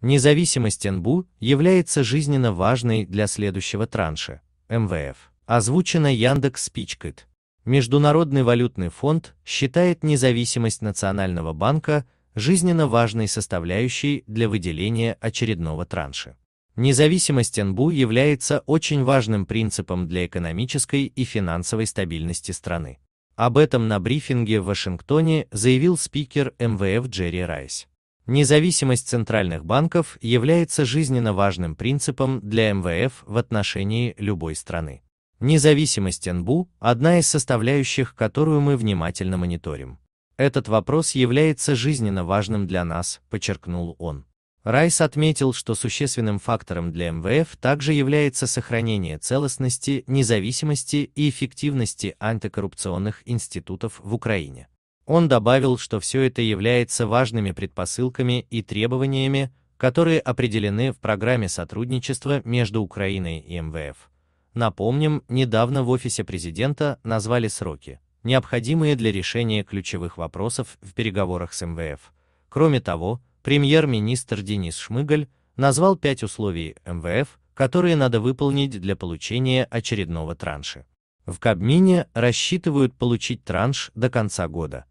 Независимость НБУ является жизненно важной для следующего транша МВФ. Озвучено Яндекс Спичкит. Международный валютный фонд считает независимость Национального банка жизненно важной составляющей для выделения очередного транша. Независимость НБУ является очень важным принципом для экономической и финансовой стабильности страны. Об этом на брифинге в Вашингтоне заявил спикер МВФ Джерри Райс. Независимость центральных банков является жизненно важным принципом для МВФ в отношении любой страны. Независимость НБУ – одна из составляющих, которую мы внимательно мониторим. Этот вопрос является жизненно важным для нас, подчеркнул он. Райс отметил, что существенным фактором для МВФ также является сохранение целостности, независимости и эффективности антикоррупционных институтов в Украине. Он добавил, что все это является важными предпосылками и требованиями, которые определены в программе сотрудничества между Украиной и МВФ. Напомним, недавно в офисе президента назвали сроки, необходимые для решения ключевых вопросов в переговорах с МВФ. Кроме того, премьер-министр Денис Шмыгаль назвал пять условий МВФ, которые надо выполнить для получения очередного транша. В Кабмине рассчитывают получить транш до конца года.